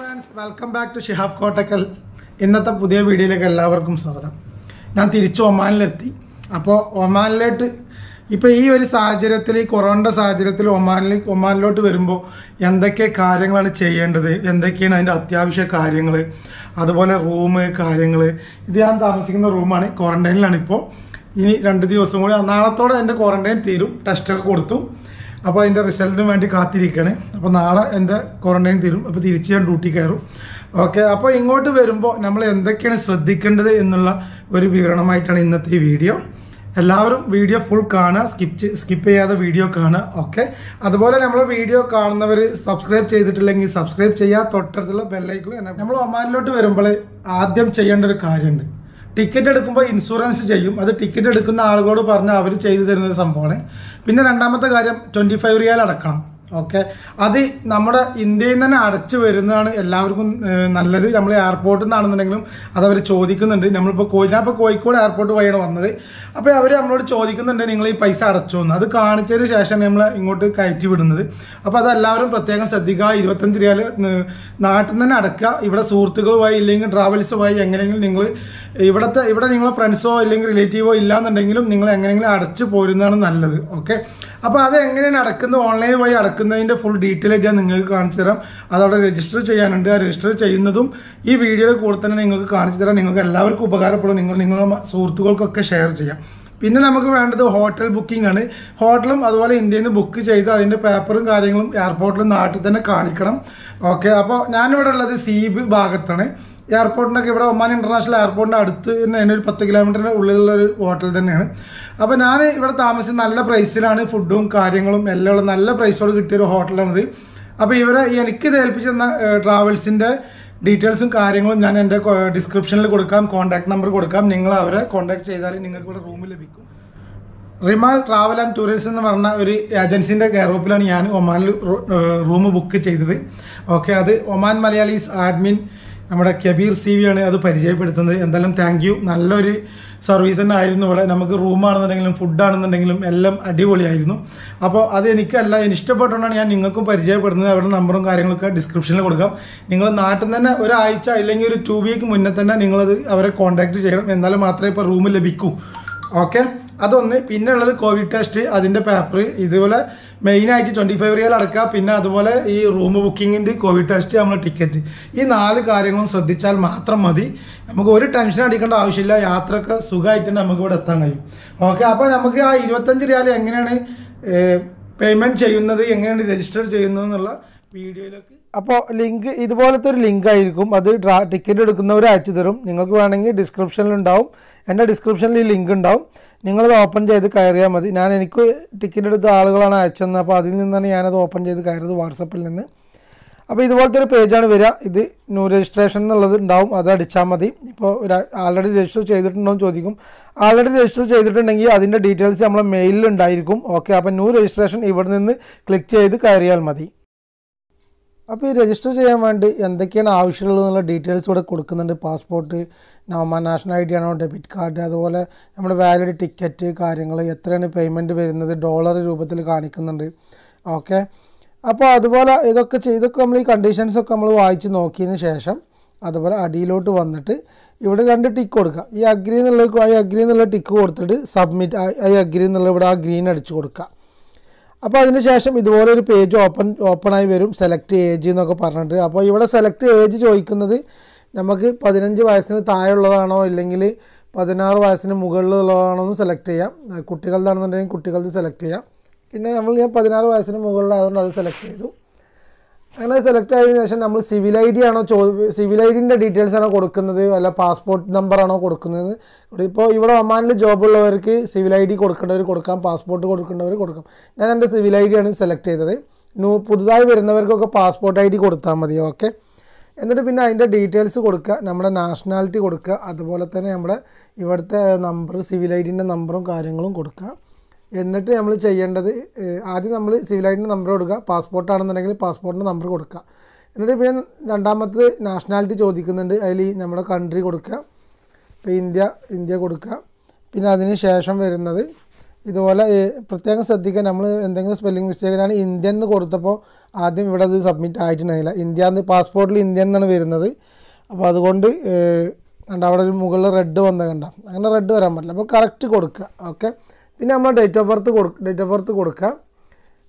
friends welcome back to Shihab Kottakkal ഇന്നത്തെ പുതിയ വീഡിയോയിലേക്ക് എല്ലാവർക്കും സ്വാഗതം ഞാൻ തിരിച്ച് ഒമാനിലെത്തി അപ്പോൾ ഒമാനിലോട്ട് ഇപ്പോൾ ഈ ഒരു സാഹചര്യത്തിൽ ഈ കൊറോണയുടെ സാഹചര്യത്തിൽ ഒമാനിൽ ഒമാനിലോട്ട് വരുമ്പോൾ എന്തൊക്കെ കാര്യങ്ങളാണ് ചെയ്യേണ്ടത് എന്തൊക്കെയാണ് അതിൻ്റെ അത്യാവശ്യ കാര്യങ്ങൾ അതുപോലെ റൂം കാര്യങ്ങൾ ഇത് ഞാൻ താമസിക്കുന്ന റൂമാണ് ക്വാറന്റൈനിലാണ് ഇപ്പോൾ ഇനി രണ്ട് ദിവസം കൂടി നാളത്തോടെ എൻ്റെ ക്വാറന്റൈൻ തീരും ടെസ്റ്റൊക്കെ കൊടുത്തു അപ്പോൾ അതിൻ്റെ റിസൾട്ടിന് വേണ്ടി കാത്തിരിക്കണേ അപ്പോൾ നാളെ എൻ്റെ ക്വാറൻറ്റൈൻ തീരും അപ്പോൾ തിരിച്ച് ഞാൻ ഡ്യൂട്ടി കയറും ഓക്കെ അപ്പോൾ ഇങ്ങോട്ട് വരുമ്പോൾ നമ്മൾ എന്തൊക്കെയാണ് ശ്രദ്ധിക്കേണ്ടത് എന്നുള്ള ഒരു വിവരണമായിട്ടാണ് ഇന്നത്തെ ഈ വീഡിയോ എല്ലാവരും വീഡിയോ ഫുൾ കാണുക സ്കിപ്പ് സ്കിപ്പ് ചെയ്യാതെ വീഡിയോ കാണുക ഓക്കെ അതുപോലെ നമ്മൾ വീഡിയോ കാണുന്നവർ സബ്സ്ക്രൈബ് ചെയ്തിട്ടില്ലെങ്കിൽ സബ്സ്ക്രൈബ് ചെയ്യുക തൊട്ടടുത്തുള്ള ബെല്ലൈക്കും നമ്മൾ ഒമാനിലോട്ട് വരുമ്പോൾ ആദ്യം ചെയ്യേണ്ട ഒരു കാര്യമുണ്ട് ടിക്കറ്റ് എടുക്കുമ്പോൾ ഇൻഷുറൻസ് ചെയ്യും അത് ടിക്കറ്റ് എടുക്കുന്ന ആളുകളോട് പറഞ്ഞാൽ അവർ ചെയ്തു തരുന്ന ഒരു സംഭവമാണ് പിന്നെ രണ്ടാമത്തെ കാര്യം ട്വൻറ്റി ഫൈവ് റിയാൽ അടക്കണം ഓക്കെ അത് നമ്മുടെ ഇന്ത്യയിൽ നിന്ന് തന്നെ അടച്ചു വരുന്നതാണ് എല്ലാവർക്കും നല്ലത് നമ്മൾ എയർപോർട്ടിൽ നിന്നാണെന്നുണ്ടെങ്കിലും അത് അവർ ചോദിക്കുന്നുണ്ട് നമ്മളിപ്പോൾ കോഴി ഞാൻ ഇപ്പോൾ കോഴിക്കോട് എയർപോർട്ട് വഴിയാണ് വന്നത് അപ്പോൾ അവർ നമ്മളോട് ചോദിക്കുന്നുണ്ട് നിങ്ങൾ ഈ പൈസ അടച്ചു എന്ന് അത് കാണിച്ചതിന് ശേഷം നമ്മൾ ഇങ്ങോട്ട് കയറ്റി വിടുന്നത് അപ്പോൾ അത് എല്ലാവരും പ്രത്യേകം ശ്രദ്ധിക്കുക ഇരുപത്തഞ്ച് രൂപയിൽ നാട്ടിൽ നിന്ന് തന്നെ അടക്കുക ഇവിടെ സുഹൃത്തുക്കളുമായി ഇല്ലെങ്കിൽ ട്രാവൽസുമായി എങ്ങനെയെങ്കിലും നിങ്ങൾ ഇവിടുത്തെ ഇവിടെ നിങ്ങൾ ഫ്രണ്ട്സോ അല്ലെങ്കിൽ റിലേറ്റീവോ ഇല്ലാന്നുണ്ടെങ്കിലും നിങ്ങൾ എങ്ങനെയെങ്കിലും അടച്ചു പോരുന്നതാണ് നല്ലത് ഓക്കെ അപ്പോൾ അത് എങ്ങനെയാണ് അടക്കുന്നത് ഓൺലൈൻ വഴി അടക്കുന്നതിൻ്റെ ഫുൾ ഡീറ്റെയിൽ ഞാൻ നിങ്ങൾക്ക് കാണിച്ചു തരാം അതവിടെ രജിസ്റ്റർ ചെയ്യാനുണ്ട് ആ രജിസ്റ്റർ ചെയ്യുന്നതും ഈ വീഡിയോയുടെ കൂടെ തന്നെ നിങ്ങൾക്ക് കാണിച്ചു തരാം നിങ്ങൾക്ക് എല്ലാവർക്കും ഉപകാരപ്പെടും നിങ്ങൾ നിങ്ങളുടെ സുഹൃത്തുക്കൾക്കൊക്കെ ഷെയർ ചെയ്യാം പിന്നെ നമുക്ക് വേണ്ടത് ഹോട്ടൽ ബുക്കിംഗ് ആണ് ഹോട്ടലും അതുപോലെ ഇന്ത്യയിൽ നിന്ന് ബുക്ക് ചെയ്ത് അതിൻ്റെ പേപ്പറും കാര്യങ്ങളും എയർപോർട്ടിലും നാട്ടിൽ തന്നെ കാണിക്കണം ഓക്കെ അപ്പോൾ ഞാനിവിടെ ഉള്ളത് സീബ് ഭാഗത്താണ് എയർപോർട്ടിനൊക്കെ ഇവിടെ ഒമാൻ ഇൻ്റർനാഷണൽ എയർപോർട്ടിൻ്റെ അടുത്ത് തന്നെയാണ് ഒരു പത്ത് കിലോമീറ്ററിൻ്റെ ഉള്ളിലുള്ള ഒരു ഹോട്ടൽ തന്നെയാണ് അപ്പോൾ ഞാൻ ഇവിടെ താമസിച്ച് നല്ല പ്രൈസിലാണ് ഫുഡും കാര്യങ്ങളും എല്ലാം ഉള്ള നല്ല പ്രൈസോട് കിട്ടിയൊരു ഹോട്ടലാണിത് അപ്പോൾ ഇവരെ എനിക്ക് ഏൽപ്പിച്ചു ട്രാവൽസിന്റെ ട്രാവൽസിൻ്റെ ഡീറ്റെയിൽസും കാര്യങ്ങളും ഞാൻ എൻ്റെ ഡിസ്ക്രിപ്ഷനിൽ കൊടുക്കാം കോൺടാക്ട് നമ്പർ കൊടുക്കാം നിങ്ങൾ അവരെ കോൺടാക്ട് ചെയ്താൽ നിങ്ങൾക്ക് ഇവിടെ റൂം ലഭിക്കും റിമാൽ ട്രാവൽ ആൻഡ് ടൂറിസം എന്ന് പറഞ്ഞ ഒരു ഏജൻസിൻ്റെ കെയർവപ്പിലാണ് ഞാൻ ഒമാനിൽ റൂം ബുക്ക് ചെയ്തത് ഓക്കെ അത് ഒമാൻ മലയാളീസ് ആഡ്മിൻ നമ്മുടെ കബീർ സി വി ആണ് അത് പരിചയപ്പെടുത്തുന്നത് എന്തായാലും താങ്ക് യു നല്ലൊരു സർവീസ് തന്നെ ആയിരുന്നു ഇവിടെ നമുക്ക് റൂമാണെന്നുണ്ടെങ്കിലും ഫുഡാണെന്നുണ്ടെങ്കിലും എല്ലാം അടിപൊളിയായിരുന്നു അപ്പോൾ അത് എനിക്കല്ല എനിക്കിഷ്ടപ്പെട്ടുകൊണ്ടാണ് ഞാൻ നിങ്ങൾക്കും പരിചയപ്പെടുന്നത് അവരുടെ നമ്പറും കാര്യങ്ങളൊക്കെ ഡിസ്ക്രിപ്ഷനിൽ കൊടുക്കാം നിങ്ങൾ നാട്ടിൽ തന്നെ ഒരാഴ്ച അല്ലെങ്കിൽ ഒരു ടു വീക്ക് മുന്നേ തന്നെ നിങ്ങളത് അവരെ കോൺടാക്ട് ചെയ്യണം എന്നാലും മാത്രമേ ഇപ്പോൾ റൂം ലഭിക്കൂ ഓക്കെ അതൊന്ന് പിന്നെ ഉള്ളത് കോവിഡ് ടെസ്റ്റ് അതിൻ്റെ പേപ്പർ ഇതുപോലെ മെയിനായിട്ട് ട്വൻറ്റി ഫൈവ് റിയൽ അടക്കുക പിന്നെ അതുപോലെ ഈ റൂം ബുക്കിങ്ങിൻ്റെ കോവിഡ് ടെസ്റ്റ് നമ്മൾ ടിക്കറ്റ് ഈ നാല് കാര്യങ്ങളും ശ്രദ്ധിച്ചാൽ മാത്രം മതി നമുക്ക് ഒരു ടെൻഷൻ അടിക്കേണ്ട ആവശ്യമില്ല യാത്രയൊക്കെ സുഖമായിട്ട് നമുക്ക് ഇവിടെ എത്താൻ കഴിയും ഓക്കെ അപ്പോൾ നമുക്ക് ആ ഇരുപത്തഞ്ച് റിയാൽ എങ്ങനെയാണ് പേയ്മെൻറ്റ് ചെയ്യുന്നത് എങ്ങനെയാണ് രജിസ്റ്റർ ചെയ്യുന്നത് എന്നുള്ള വീഡിയോയിലേക്ക് അപ്പോൾ ലിങ്ക് ഇതുപോലത്തെ ഒരു ലിങ്ക് ആയിരിക്കും അത് ടിക്കറ്റ് എടുക്കുന്നവർ അയച്ചു തരും നിങ്ങൾക്ക് വേണമെങ്കിൽ ഡിസ്ക്രിപ്ഷനിൽ ഉണ്ടാവും എൻ്റെ ഡിസ്ക്രിപ്ഷനിൽ ഈ ലിങ്ക് ഉണ്ടാവും നിങ്ങളത് ഓപ്പൺ ചെയ്ത് കയറിയാൽ മതി ഞാൻ എനിക്ക് ടിക്കറ്റ് എടുത്ത ആളുകളാണ് അയച്ചതെന്ന് അപ്പോൾ അതിൽ നിന്നാണ് ഞാനത് ഓപ്പൺ ചെയ്ത് കയറിയത് വാട്സപ്പിൽ നിന്ന് അപ്പോൾ ഇതുപോലത്തെ ഒരു പേജാണ് വരിക ഇത് ന്യൂ രജിസ്ട്രേഷൻ എന്നുള്ളത് ഉണ്ടാവും അത് അടിച്ചാൽ മതി ഇപ്പോൾ ആൾറെഡി രജിസ്റ്റർ ചെയ്തിട്ടുണ്ടോ എന്ന് ചോദിക്കും ആൾറെഡി രജിസ്റ്റർ ചെയ്തിട്ടുണ്ടെങ്കിൽ അതിൻ്റെ ഡീറ്റെയിൽസ് നമ്മളെ മെയിലിൽ ഉണ്ടായിരിക്കും ഓക്കെ അപ്പോൾ ന്യൂ രജിസ്ട്രേഷൻ ഇവിടെ നിന്ന് ക്ലിക്ക് ചെയ്ത് കയറിയാൽ മതി അപ്പോൾ ഈ രജിസ്റ്റർ ചെയ്യാൻ വേണ്ടി എന്തൊക്കെയാണ് ആവശ്യമുള്ളതെന്നുള്ള ഡീറ്റെയിൽസ് ഇവിടെ കൊടുക്കുന്നുണ്ട് പാസ്പോർട്ട് നാഷണൽ ഐ ഡി ആണോ ഡെബിറ്റ് കാർഡ് അതുപോലെ നമ്മുടെ വാലിഡ് ടിക്കറ്റ് കാര്യങ്ങൾ എത്രയാണ് പേയ്മെൻറ്റ് വരുന്നത് ഡോളർ രൂപത്തിൽ കാണിക്കുന്നുണ്ട് ഓക്കെ അപ്പോൾ അതുപോലെ ഇതൊക്കെ ചെയ്തൊക്കെ നമ്മൾ ഈ കണ്ടീഷൻസൊക്കെ നമ്മൾ വായിച്ച് നോക്കിയതിന് ശേഷം അതുപോലെ അടിയിലോട്ട് വന്നിട്ട് ഇവിടെ രണ്ട് ടിക്ക് കൊടുക്കുക ഈ അഗ്രി എന്നുള്ള ഐ അഗ്രി എന്നുള്ള ടിക്ക് കൊടുത്തിട്ട് സബ്മിറ്റ് ഐ അഗ്രി എന്നുള്ള ഇവിടെ ആ ഗ്രീൻ അടിച്ച് കൊടുക്കുക അപ്പോൾ അതിന് ശേഷം ഇതുപോലെ ഒരു പേജ് ഓപ്പൺ ഓപ്പണായി വരും സെലക്ട് ഏജ് എന്നൊക്കെ പറഞ്ഞിട്ട് അപ്പോൾ ഇവിടെ സെലക്ട് ഏജ് ചോദിക്കുന്നത് നമുക്ക് പതിനഞ്ച് വയസ്സിന് താഴെയുള്ളതാണോ ഇല്ലെങ്കിൽ പതിനാറ് വയസ്സിന് മുകളിലുള്ളതാണോ എന്ന് സെലക്ട് ചെയ്യാം കുട്ടികളുടെ ആണെന്നുണ്ടെങ്കിൽ കുട്ടികളത് സെലക്ട് ചെയ്യാം പിന്നെ നമ്മൾ ഞാൻ പതിനാറ് വയസ്സിന് മുകളിലായതുകൊണ്ട് അത് സെലക്ട് ചെയ്തു അങ്ങനെ സെലക്ട് ആയതിനു ശേഷം നമ്മൾ സിവിൽ ഐ ഡി ആണോ ചോ സിവിൽ ഐ ഡിൻ്റെ ഡീറ്റെയിൽസ് ആണോ കൊടുക്കുന്നത് അല്ല പാസ്പോർട്ട് നമ്പർ ആണോ കൊടുക്കുന്നത് ഇപ്പോൾ ഇവിടെ ഒമാനിൽ ഉള്ളവർക്ക് സിവിൽ ഐ ഡി കൊടുക്കേണ്ടവർ കൊടുക്കാം പാസ്പോർട്ട് കൊടുക്കേണ്ടവർ കൊടുക്കാം ഞാൻ എൻ്റെ സിവിൽ ഐ ആണ് സെലക്ട് ചെയ്തത് ന്യൂ പുതുതായി വരുന്നവർക്കൊക്കെ പാസ്പോർട്ട് ഐ ഡി കൊടുത്താൽ മതി ഓക്കെ എന്നിട്ട് പിന്നെ അതിൻ്റെ ഡീറ്റെയിൽസ് കൊടുക്കുക നമ്മുടെ നാഷണാലിറ്റി കൊടുക്കുക അതുപോലെ തന്നെ നമ്മുടെ ഇവിടുത്തെ നമ്പർ സിവിൽ ഐ ഡിൻ്റെ നമ്പറും കാര്യങ്ങളും കൊടുക്കുക എന്നിട്ട് നമ്മൾ ചെയ്യേണ്ടത് ആദ്യം നമ്മൾ സിവിലായിട്ട് നമ്പർ കൊടുക്കുക പാസ്പോർട്ടാണെന്നുണ്ടെങ്കിൽ പാസ്പോർട്ടിൻ്റെ നമ്പർ കൊടുക്കുക എന്നിട്ട് പിന്നെ രണ്ടാമത്തത് നാഷണാലിറ്റി ചോദിക്കുന്നുണ്ട് അതിൽ നമ്മുടെ കൺട്രി കൊടുക്കുക ഇപ്പോൾ ഇന്ത്യ ഇന്ത്യ കൊടുക്കുക പിന്നെ അതിന് ശേഷം വരുന്നത് ഇതുപോലെ പ്രത്യേകം ശ്രദ്ധിക്കാൻ നമ്മൾ എന്തെങ്കിലും സ്പെല്ലിംഗ് മിസ്റ്റേക്ക് ഞാൻ ഇന്ത്യൻ എന്ന് കൊടുത്തപ്പോൾ ആദ്യം ഇവിടെ അത് സബ്മിറ്റ് ആയിട്ടുണ്ടായില്ല ഇന്ത്യ എന്ന് പാസ്പോർട്ടിൽ ഇന്ത്യൻ എന്നാണ് വരുന്നത് അപ്പോൾ അതുകൊണ്ട് കണ്ട അവിടെ ഒരു മുകളിൽ റെഡ് വന്ന കണ്ട അങ്ങനെ റെഡ് വരാൻ പറ്റില്ല അപ്പോൾ കറക്റ്റ് കൊടുക്കുക ഓക്കെ പിന്നെ നമ്മൾ ഡേറ്റ് ഓഫ് ബർത്ത് കൊടു ഡേറ്റ് ഓഫ് ബർത്ത് കൊടുക്കുക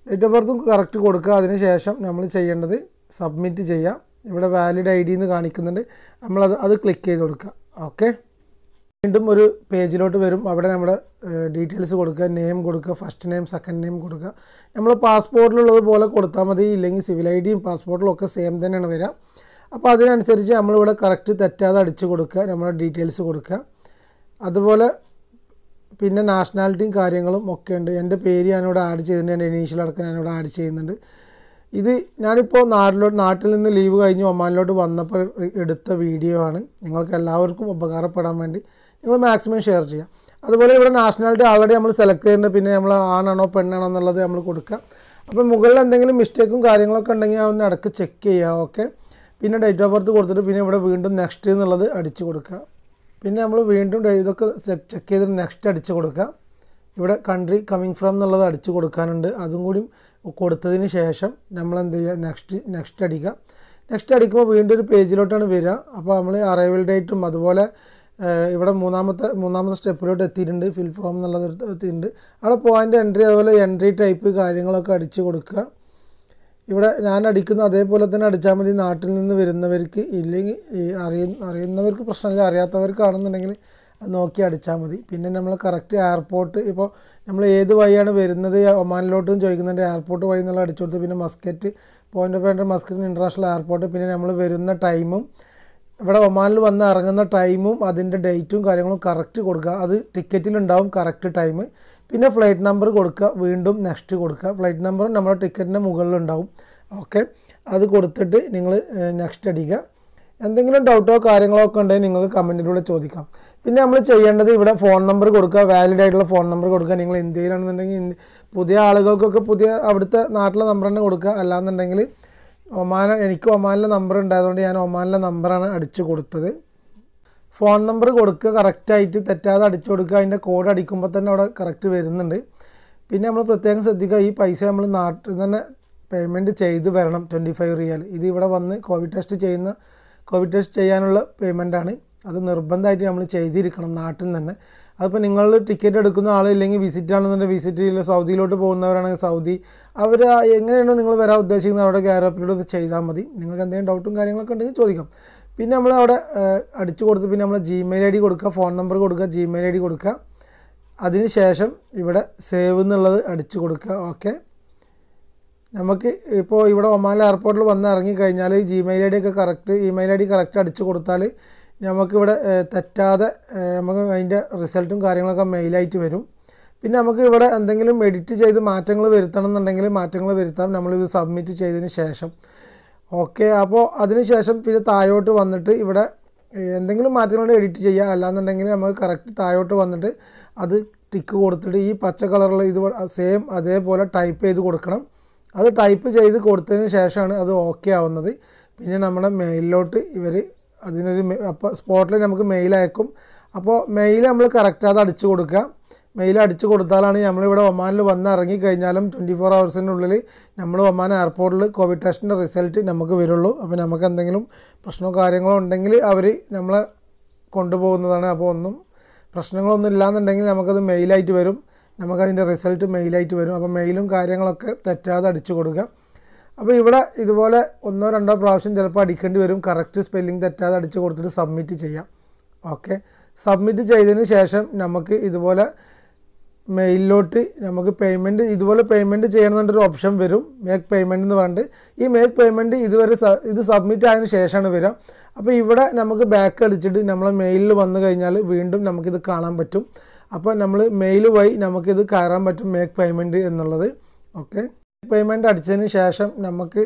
ഡേറ്റ് ഓഫ് ബർത്ത് കറക്റ്റ് കൊടുക്കുക അതിനുശേഷം നമ്മൾ ചെയ്യേണ്ടത് സബ്മിറ്റ് ചെയ്യാം ഇവിടെ വാലിഡ് ഐ ഡി എന്ന് കാണിക്കുന്നുണ്ട് നമ്മളത് അത് ക്ലിക്ക് ചെയ്ത് കൊടുക്കുക ഓക്കെ വീണ്ടും ഒരു പേജിലോട്ട് വരും അവിടെ നമ്മുടെ ഡീറ്റെയിൽസ് കൊടുക്കുക നെയിം കൊടുക്കുക ഫസ്റ്റ് നെയിം സെക്കൻഡ് നെയിം കൊടുക്കുക നമ്മൾ പാസ്പോർട്ടിലുള്ളത് പോലെ കൊടുത്താൽ മതി ഇല്ലെങ്കിൽ സിവിൽ ഐ ഡിയും പാസ്പോർട്ടിലും ഒക്കെ സെയിം തന്നെയാണ് വരിക അപ്പോൾ അതിനനുസരിച്ച് നമ്മളിവിടെ കറക്റ്റ് തെറ്റാതെ അടിച്ച് കൊടുക്കുക നമ്മുടെ ഡീറ്റെയിൽസ് കൊടുക്കുക അതുപോലെ പിന്നെ നാഷണാലിറ്റിയും കാര്യങ്ങളും ഒക്കെ ഉണ്ട് എൻ്റെ പേര് ഞാനിവിടെ ആഡ് ചെയ്യുന്നുണ്ട് എൻ്റെ ഇനീഷ്യൽ അടക്കം ഞാനിവിടെ ആഡ് ചെയ്യുന്നുണ്ട് ഇത് ഞാനിപ്പോൾ നാട്ടിലോട്ട് നാട്ടിൽ നിന്ന് ലീവ് കഴിഞ്ഞ് ഒമാനിലോട്ട് വന്നപ്പോൾ എടുത്ത വീഡിയോ ആണ് നിങ്ങൾക്ക് എല്ലാവർക്കും ഉപകാരപ്പെടാൻ വേണ്ടി നിങ്ങൾ മാക്സിമം ഷെയർ ചെയ്യാം അതുപോലെ ഇവിടെ നാഷണാലിറ്റി ആൾറെഡി നമ്മൾ സെലക്ട് ചെയ്യുന്നുണ്ട് പിന്നെ നമ്മൾ ആണാണോ പെണ്ണാണോ എന്നുള്ളത് നമ്മൾ കൊടുക്കുക അപ്പോൾ മുകളിൽ എന്തെങ്കിലും മിസ്റ്റേക്കും കാര്യങ്ങളൊക്കെ ഉണ്ടെങ്കിൽ ഒന്ന് അടക്ക് ചെക്ക് ചെയ്യുക ഓക്കെ പിന്നെ ഡേറ്റ് ഓഫ് ബർത്ത് കൊടുത്തിട്ട് പിന്നെ ഇവിടെ വീണ്ടും നെക്സ്റ്റ് എന്നുള്ളത് അടിച്ചു കൊടുക്കുക പിന്നെ നമ്മൾ വീണ്ടും ഇതൊക്കെ ചെക്ക് ചെയ്തിട്ട് നെക്സ്റ്റ് അടിച്ച് കൊടുക്കുക ഇവിടെ കൺട്രി കമ്മിങ് ഫ്രം എന്നുള്ളത് അടിച്ച് കൊടുക്കാനുണ്ട് അതും കൂടി കൊടുത്തതിന് ശേഷം നമ്മൾ എന്ത് ചെയ്യുക നെക്സ്റ്റ് നെക്സ്റ്റ് അടിക്കുക നെക്സ്റ്റ് അടിക്കുമ്പോൾ വീണ്ടും ഒരു പേജിലോട്ടാണ് വരിക അപ്പോൾ നമ്മൾ അറൈവൽ ഡേറ്റും അതുപോലെ ഇവിടെ മൂന്നാമത്തെ മൂന്നാമത്തെ സ്റ്റെപ്പിലോട്ട് എത്തിയിട്ടുണ്ട് ഫിൽ ഫോം എന്നുള്ളത് എത്തിയിട്ടുണ്ട് അവിടെ പോയിൻ്റ് എൻട്രി അതുപോലെ എൻട്രി ടൈപ്പ് കാര്യങ്ങളൊക്കെ അടിച്ച് കൊടുക്കുക ഇവിടെ ഞാൻ അടിക്കുന്ന അതേപോലെ തന്നെ അടിച്ചാൽ മതി നാട്ടിൽ നിന്ന് വരുന്നവർക്ക് ഇല്ലെങ്കിൽ ഈ അറിയ അറിയുന്നവർക്ക് പ്രശ്നമില്ല അറിയാത്തവർക്കാണെന്നുണ്ടെങ്കിൽ നോക്കി അടിച്ചാൽ മതി പിന്നെ നമ്മൾ കറക്റ്റ് എയർപോർട്ട് ഇപ്പോൾ നമ്മൾ ഏത് വഴിയാണ് വരുന്നത് ഒമാനിലോട്ടും ചോദിക്കുന്നുണ്ട് എയർപോർട്ട് വഴി എന്നുള്ള അടിച്ചു കൊടുത്ത് പിന്നെ മസ്കറ്റ് പോയിൻ്റ് ഓഫ് വേണ്ട മസ്കറ്റ് ഇൻ്റർനാഷണൽ എയർപോർട്ട് പിന്നെ നമ്മൾ വരുന്ന ടൈമും ഇവിടെ ഒമാനിൽ വന്ന് ഇറങ്ങുന്ന ടൈമും അതിൻ്റെ ഡേറ്റും കാര്യങ്ങളും കറക്റ്റ് കൊടുക്കുക അത് ടിക്കറ്റിലുണ്ടാവും കറക്റ്റ് ടൈം പിന്നെ ഫ്ലൈറ്റ് നമ്പർ കൊടുക്കുക വീണ്ടും നെക്സ്റ്റ് കൊടുക്കുക ഫ്ലൈറ്റ് നമ്പറും നമ്മുടെ ടിക്കറ്റിൻ്റെ മുകളിലുണ്ടാവും ഓക്കെ അത് കൊടുത്തിട്ട് നിങ്ങൾ നെക്സ്റ്റ് അടിക്കുക എന്തെങ്കിലും ഡൗട്ടോ കാര്യങ്ങളോ ഒക്കെ ഉണ്ടെങ്കിൽ നിങ്ങൾക്ക് കമൻറ്റിലൂടെ ചോദിക്കാം പിന്നെ നമ്മൾ ചെയ്യേണ്ടത് ഇവിടെ ഫോൺ നമ്പർ കൊടുക്കുക വാലിഡ് ആയിട്ടുള്ള ഫോൺ നമ്പർ കൊടുക്കുക നിങ്ങൾ ഇന്ത്യയിലാണെന്നുണ്ടെങ്കിൽ പുതിയ ആളുകൾക്കൊക്കെ പുതിയ അവിടുത്തെ നാട്ടിലെ നമ്പർ തന്നെ കൊടുക്കുക അല്ലാന്നുണ്ടെങ്കിൽ ഒമാന എനിക്ക് ഒമാനിലെ നമ്പർ ഉണ്ടായതുകൊണ്ട് ഞാൻ ഒമാനിലെ നമ്പറാണ് അടിച്ചു കൊടുത്തത് ഫോൺ നമ്പർ കൊടുക്കുക കറക്റ്റായിട്ട് തെറ്റാതെ അടിച്ചു കൊടുക്കുക അതിൻ്റെ കോഡ് അടിക്കുമ്പോൾ തന്നെ അവിടെ കറക്റ്റ് വരുന്നുണ്ട് പിന്നെ നമ്മൾ പ്രത്യേകം ശ്രദ്ധിക്കുക ഈ പൈസ നമ്മൾ നാട്ടിൽ തന്നെ പേയ്മെൻറ്റ് ചെയ്ത് വരണം ട്വൻറ്റി ഫൈവ് റിയാൽ ഇത് ഇവിടെ വന്ന് കോവിഡ് ടെസ്റ്റ് ചെയ്യുന്ന കോവിഡ് ടെസ്റ്റ് ചെയ്യാനുള്ള പേയ്മെൻറ്റാണ് അത് നിർബന്ധമായിട്ട് നമ്മൾ ചെയ്തിരിക്കണം നാട്ടിൽ തന്നെ അതിപ്പോൾ നിങ്ങൾ ടിക്കറ്റ് എടുക്കുന്ന ആളില്ലെങ്കിൽ വിസിറ്റ് ആണെന്നുണ്ടെങ്കിൽ വിസിറ്റ് ചെയ്യില്ല സൗദിയിലോട്ട് പോകുന്നവരാണെങ്കിൽ സൗദി അവർ എങ്ങനെയാണോ നിങ്ങൾ വരാൻ ഉദ്ദേശിക്കുന്നത് അവരുടെ ഗ്യാരപ്പിലൂടെ ചെയ്താൽ മതി നിങ്ങൾക്ക് എന്തെങ്കിലും ഡൗട്ടും കാര്യങ്ങളൊക്കെ ഉണ്ടെങ്കിൽ ചോദിക്കാം പിന്നെ നമ്മൾ അവിടെ അടിച്ചു കൊടുത്ത് പിന്നെ നമ്മൾ ജിമെയിൽ ഐ ഡി കൊടുക്കുക ഫോൺ നമ്പർ കൊടുക്കുക ജിമെയിൽ ഐ ഡി കൊടുക്കുക ശേഷം ഇവിടെ സേവ് എന്നുള്ളത് അടിച്ചു കൊടുക്കുക ഓക്കെ നമുക്ക് ഇപ്പോൾ ഇവിടെ ഒമാൻ എയർപോർട്ടിൽ വന്ന് ഇറങ്ങിക്കഴിഞ്ഞാൽ ഈ ജിമെയിൽ ഐ ഡി ഒക്കെ correct email I D correct അടിച്ചു കൊടുത്താൽ നമുക്കിവിടെ തെറ്റാതെ നമുക്ക് അതിൻ്റെ റിസൾട്ടും കാര്യങ്ങളൊക്കെ മെയിലായിട്ട് വരും പിന്നെ നമുക്ക് ഇവിടെ എന്തെങ്കിലും എഡിറ്റ് ചെയ്ത് മാറ്റങ്ങൾ വരുത്തണം എന്നുണ്ടെങ്കിൽ മാറ്റങ്ങൾ വരുത്താം നമ്മളിത് സബ്മിറ്റ് ചെയ്തതിന് ശേഷം ഓക്കെ അപ്പോൾ അതിനുശേഷം പിന്നെ താഴോട്ട് വന്നിട്ട് ഇവിടെ എന്തെങ്കിലും മാറ്റങ്ങൾ എഡിറ്റ് ചെയ്യുക അല്ലാന്നുണ്ടെങ്കിൽ നമുക്ക് കറക്റ്റ് താഴോട്ട് വന്നിട്ട് അത് ടിക്ക് കൊടുത്തിട്ട് ഈ പച്ച കളറുള്ള ഇത് സെയിം അതേപോലെ ടൈപ്പ് ചെയ്ത് കൊടുക്കണം അത് ടൈപ്പ് ചെയ്ത് കൊടുത്തതിന് ശേഷമാണ് അത് ഓക്കെ ആവുന്നത് പിന്നെ നമ്മുടെ മെയിലിലോട്ട് ഇവർ അതിനൊരു അപ്പോൾ സ്പോട്ടിൽ നമുക്ക് മെയിൽ അയക്കും അപ്പോൾ മെയിൽ നമ്മൾ കറക്റ്റ് അത് അടിച്ചു കൊടുക്കുക മെയിൽ അടിച്ചു കൊടുത്താലാണ് നമ്മളിവിടെ ഒമാനിൽ വന്ന് ഇറങ്ങിക്കഴിഞ്ഞാലും ട്വൻറ്റി ഫോർ ഹവേഴ്സിനുള്ളിൽ നമ്മൾ ഒമാൻ എയർപോർട്ടിൽ കോവിഡ് ടെസ്റ്റിൻ്റെ റിസൾട്ട് നമുക്ക് വരുള്ളൂ അപ്പോൾ നമുക്ക് എന്തെങ്കിലും പ്രശ്നമോ കാര്യങ്ങളോ ഉണ്ടെങ്കിൽ അവർ നമ്മളെ കൊണ്ടുപോകുന്നതാണ് അപ്പോൾ ഒന്നും പ്രശ്നങ്ങളൊന്നും ഇല്ലാന്നുണ്ടെങ്കിൽ നമുക്കത് മെയിലായിട്ട് വരും നമുക്കതിൻ്റെ റിസൾട്ട് മെയിലായിട്ട് വരും അപ്പോൾ മെയിലും കാര്യങ്ങളൊക്കെ തെറ്റാതെ അടിച്ചു കൊടുക്കുക അപ്പോൾ ഇവിടെ ഇതുപോലെ ഒന്നോ രണ്ടോ പ്രാവശ്യം ചിലപ്പോൾ അടിക്കേണ്ടി വരും കറക്റ്റ് സ്പെല്ലിംഗ് തെറ്റാതെ അടിച്ചു കൊടുത്തിട്ട് സബ്മിറ്റ് ചെയ്യാം ഓക്കെ സബ്മിറ്റ് ചെയ്തതിന് ശേഷം നമുക്ക് ഇതുപോലെ മെയിലിലോട്ട് നമുക്ക് പേയ്മെൻറ്റ് ഇതുപോലെ പേയ്മെൻറ്റ് ചെയ്യണമെന്നൊരു ഓപ്ഷൻ വരും മേക്ക് പേയ്മെൻറ്റ് എന്ന് പറഞ്ഞിട്ട് ഈ മേക്ക് പേയ്മെൻറ്റ് ഇതുവരെ ഇത് സബ്മിറ്റ് ആയതിനു ശേഷമാണ് വരിക അപ്പോൾ ഇവിടെ നമുക്ക് ബാക്ക് അടിച്ചിട്ട് നമ്മളെ മെയിലിൽ വന്നു കഴിഞ്ഞാൽ വീണ്ടും നമുക്കിത് കാണാൻ പറ്റും അപ്പോൾ നമ്മൾ മെയിൽ വഴി നമുക്കിത് കയറാൻ പറ്റും മേക്ക് പേയ്മെൻറ്റ് എന്നുള്ളത് ഓക്കെ പേയ്മെൻറ്റ് അടിച്ചതിന് ശേഷം നമുക്ക്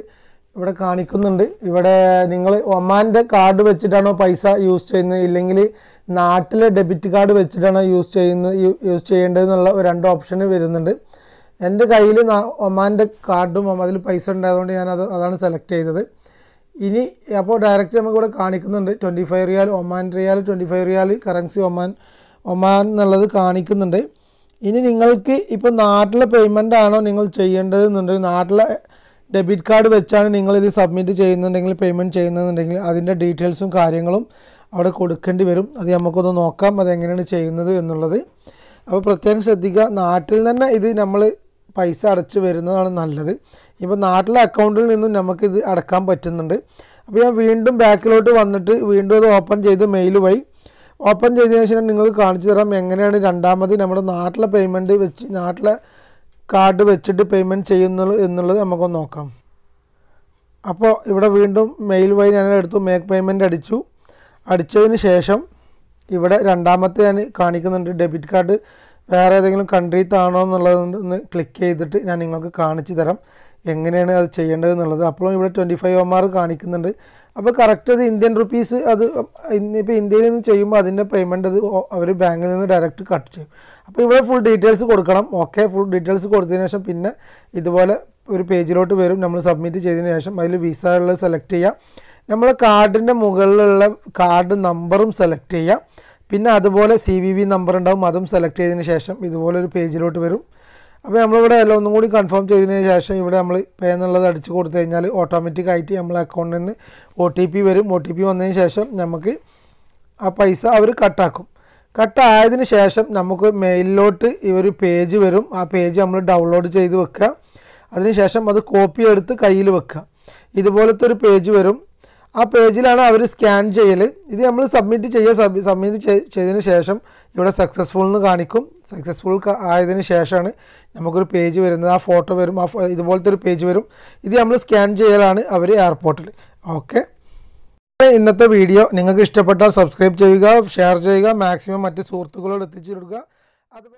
ഇവിടെ കാണിക്കുന്നുണ്ട് ഇവിടെ നിങ്ങൾ ഒമാൻ്റെ കാർഡ് വെച്ചിട്ടാണോ പൈസ യൂസ് ചെയ്യുന്നത് ഇല്ലെങ്കിൽ നാട്ടിലെ ഡെബിറ്റ് കാർഡ് വെച്ചിട്ടാണ് യൂസ് ചെയ്യുന്നത് യൂസ് ചെയ്യേണ്ടതെന്നുള്ള രണ്ട് ഓപ്ഷൻ വരുന്നുണ്ട് എൻ്റെ കയ്യിൽ ഒമാൻ്റെ കാർഡും അതിൽ പൈസ ഉണ്ടായതുകൊണ്ട് ഞാൻ അത് അതാണ് സെലക്ട് ചെയ്തത് ഇനി അപ്പോൾ ഡയറക്റ്റ് നമുക്കിവിടെ കാണിക്കുന്നുണ്ട് twenty five rial Oman rial twenty five rial currency Oman Oman എന്നുള്ളത് കാണിക്കുന്നുണ്ട് ഇനി നിങ്ങൾക്ക് ഇപ്പോൾ നാട്ടിലെ പേയ്മെൻ്റ് ആണോ നിങ്ങൾ എന്നുണ്ടെങ്കിൽ നാട്ടിലെ ഡെബിറ്റ് കാർഡ് വെച്ചാണ് നിങ്ങളിത് സബ്മിറ്റ് ചെയ്യുന്നുണ്ടെങ്കിൽ പേയ്മെൻറ്റ് ചെയ്യുന്നുണ്ടെങ്കിൽ അതിൻ്റെ ഡീറ്റെയിൽസും കാര്യങ്ങളും അവിടെ കൊടുക്കേണ്ടി വരും അത് നമുക്കൊന്ന് നോക്കാം അതെങ്ങനെയാണ് ചെയ്യുന്നത് എന്നുള്ളത് അപ്പോൾ പ്രത്യേകം ശ്രദ്ധിക്കുക നാട്ടിൽ തന്നെ ഇത് നമ്മൾ പൈസ അടച്ച് വരുന്നതാണ് നല്ലത് ഇപ്പോൾ നാട്ടിലെ അക്കൗണ്ടിൽ നിന്നും നമുക്കിത് അടക്കാൻ പറ്റുന്നുണ്ട് അപ്പോൾ ഞാൻ വീണ്ടും ബാക്കിലോട്ട് വന്നിട്ട് വീണ്ടും അത് ഓപ്പൺ ചെയ്ത് മെയിൽ വഴി ഓപ്പൺ ചെയ്തതിന് ശേഷം നിങ്ങൾക്ക് കാണിച്ചു തരാം എങ്ങനെയാണ് രണ്ടാമത് നമ്മുടെ നാട്ടിലെ പേയ്മെൻറ്റ് വെച്ച് നാട്ടിലെ കാർഡ് വെച്ചിട്ട് പേയ്മെൻറ്റ് ചെയ്യുന്നു എന്നുള്ളത് നമുക്കൊന്ന് നോക്കാം അപ്പോൾ ഇവിടെ വീണ്ടും മെയിൽ വഴി ഞാൻ മേക്ക് പേയ്മെൻറ്റ് അടിച്ചു അടിച്ചതിന് ശേഷം ഇവിടെ രണ്ടാമത്തെ ഞാൻ കാണിക്കുന്നുണ്ട് ഡെബിറ്റ് കാർഡ് വേറെ ഏതെങ്കിലും താണോ എന്നുള്ളത് ഒന്ന് ക്ലിക്ക് ചെയ്തിട്ട് ഞാൻ നിങ്ങൾക്ക് കാണിച്ചു തരാം എങ്ങനെയാണ് അത് ചെയ്യേണ്ടത് എന്നുള്ളത് അപ്പോഴും ഇവിടെ ട്വൻറ്റി ഫൈവ് ഒമാർ കാണിക്കുന്നുണ്ട് അപ്പോൾ കറക്റ്റ് അത് ഇന്ത്യൻ റുപ്പീസ് അത് ഇപ്പോൾ ഇന്ത്യയിൽ നിന്ന് ചെയ്യുമ്പോൾ അതിൻ്റെ പേയ്മെൻറ്റ് അത് അവർ ബാങ്കിൽ നിന്ന് ഡയറക്റ്റ് കട്ട് ചെയ്യും അപ്പോൾ ഇവിടെ ഫുൾ ഡീറ്റെയിൽസ് കൊടുക്കണം ഓക്കെ ഫുൾ ഡീറ്റെയിൽസ് കൊടുത്തതിന് ശേഷം പിന്നെ ഇതുപോലെ ഒരു പേജിലോട്ട് വരും നമ്മൾ സബ്മിറ്റ് ചെയ്തതിന് ശേഷം അതിൽ വിസ ഉള്ളത് സെലക്ട് ചെയ്യാം നമ്മൾ കാർഡിൻ്റെ മുകളിലുള്ള കാർഡ് നമ്പറും സെലക്ട് ചെയ്യാം പിന്നെ അതുപോലെ സി വി വി നമ്പർ ഉണ്ടാവും അതും സെലക്ട് ചെയ്തതിന് ശേഷം ഇതുപോലെ ഒരു പേജിലോട്ട് വരും അപ്പോൾ നമ്മളിവിടെ എല്ലാം ഒന്നും കൂടി കൺഫേം ചെയ്തതിന് ശേഷം ഇവിടെ നമ്മൾ പേ എന്നുള്ളത് അടിച്ച് കൊടുത്തു കഴിഞ്ഞാൽ ഓട്ടോമാറ്റിക് ആയിട്ട് നമ്മളെ അക്കൗണ്ടിൽ നിന്ന് ഒ ടി പി വരും ഒ ടി പി വന്നതിന് ശേഷം നമുക്ക് ആ പൈസ അവർ കട്ടാക്കും കട്ടായതിന് ശേഷം നമുക്ക് മെയിലിലോട്ട് ഒരു പേജ് വരും ആ പേജ് നമ്മൾ ഡൗൺലോഡ് ചെയ്ത് വെക്കുക ശേഷം അത് കോപ്പി എടുത്ത് കയ്യിൽ വെക്കുക ഇതുപോലത്തെ ഒരു പേജ് വരും ആ പേജിലാണ് അവർ സ്കാൻ ചെയ്യൽ ഇത് നമ്മൾ സബ്മിറ്റ് ചെയ്യുക സബ് സബ്മിറ്റ് ചെയ്തതിന് ശേഷം ഇവിടെ സക്സസ്ഫുൾ എന്ന് കാണിക്കും സക്സസ്ഫുൾ ആയതിനു ശേഷമാണ് നമുക്കൊരു പേജ് വരുന്നത് ആ ഫോട്ടോ വരും ആ ഇതുപോലത്തെ ഒരു പേജ് വരും ഇത് നമ്മൾ സ്കാൻ ചെയ്യലാണ് അവർ എയർപോർട്ടിൽ ഓക്കെ ഇന്നത്തെ വീഡിയോ നിങ്ങൾക്ക് ഇഷ്ടപ്പെട്ടാൽ സബ്സ്ക്രൈബ് ചെയ്യുക ഷെയർ ചെയ്യുക മാക്സിമം മറ്റ് സുഹൃത്തുക്കളോട് എത്തിച്ചു കൊടുക്കുക അതുപോലെ